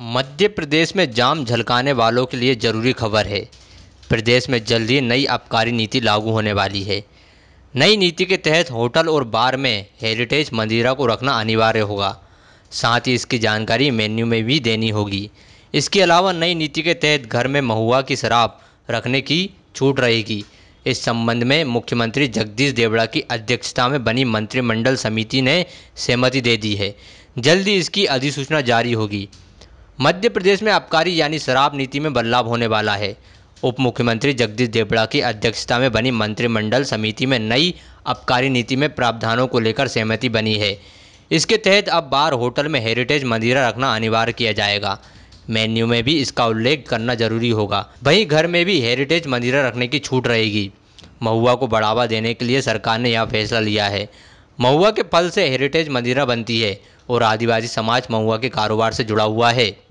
मध्य प्रदेश में जाम झलकाने वालों के लिए जरूरी खबर है प्रदेश में जल्द ही नई आबकारी नीति लागू होने वाली है नई नीति के तहत होटल और बार में हेरिटेज मंदिरा को रखना अनिवार्य होगा साथ ही इसकी जानकारी मेन्यू में भी देनी होगी इसके अलावा नई नीति के तहत घर में महुआ की शराब रखने की छूट रहेगी इस संबंध में मुख्यमंत्री जगदीश देवड़ा की अध्यक्षता में बनी मंत्रिमंडल समिति ने सहमति दे दी है जल्द ही इसकी अधिसूचना जारी होगी मध्य प्रदेश में आबकारी यानी शराब नीति में बदलाव होने वाला है उप मुख्यमंत्री जगदीश देवड़ा की अध्यक्षता में बनी मंत्रिमंडल समिति में नई आबकारी नीति में प्रावधानों को लेकर सहमति बनी है इसके तहत अब बार होटल में हेरिटेज मंदिरा रखना अनिवार्य किया जाएगा मेन्यू में भी इसका उल्लेख करना जरूरी होगा वहीं घर में भी हेरिटेज मंदिरा रखने की छूट रहेगी महुआ को बढ़ावा देने के लिए सरकार ने यह फैसला लिया है महुआ के फल से हेरिटेज मंदिरा बनती है और आदिवासी समाज महुआ के कारोबार से जुड़ा हुआ है